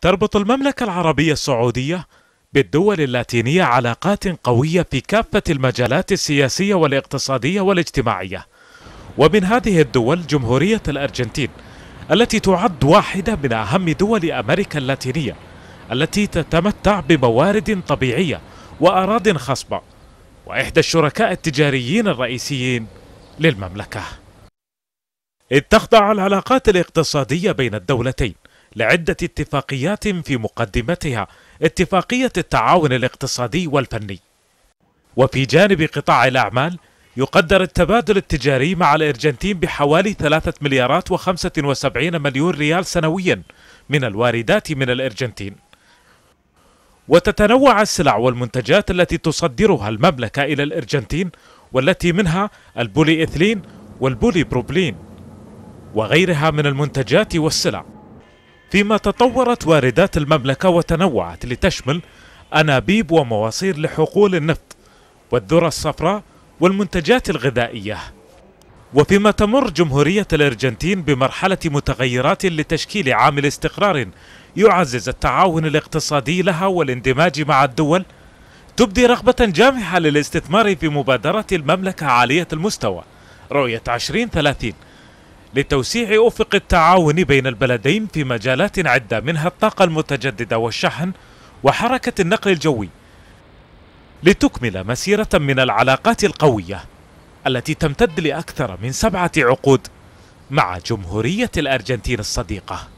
تربط المملكة العربية السعودية بالدول اللاتينية علاقات قوية في كافة المجالات السياسية والاقتصادية والاجتماعية ومن هذه الدول جمهورية الأرجنتين التي تعد واحدة من أهم دول أمريكا اللاتينية التي تتمتع بموارد طبيعية وأراض خصبة وإحدى الشركاء التجاريين الرئيسيين للمملكة إذ تخضع العلاقات الاقتصادية بين الدولتين لعدة اتفاقيات في مقدمتها اتفاقية التعاون الاقتصادي والفني. وفي جانب قطاع الأعمال يقدر التبادل التجاري مع الأرجنتين بحوالي 3 مليارات و75 مليون ريال سنويا من الواردات من الأرجنتين. وتتنوع السلع والمنتجات التي تصدرها المملكة إلى الأرجنتين والتي منها البولي إثلين والبولي بروبلين وغيرها من المنتجات والسلع فيما تطورت واردات المملكة وتنوعت لتشمل أنابيب ومواسير لحقول النفط والذرة الصفراء والمنتجات الغذائية وفيما تمر جمهورية الأرجنتين بمرحلة متغيرات لتشكيل عامل استقرار يعزز التعاون الاقتصادي لها والاندماج مع الدول تبدي رغبة جامحة للاستثمار في مبادرة المملكة عالية المستوى رؤية 2030 لتوسيع أفق التعاون بين البلدين في مجالات عدة منها الطاقة المتجددة والشحن وحركة النقل الجوي لتكمل مسيرة من العلاقات القوية التي تمتد لأكثر من سبعة عقود مع جمهورية الأرجنتين الصديقة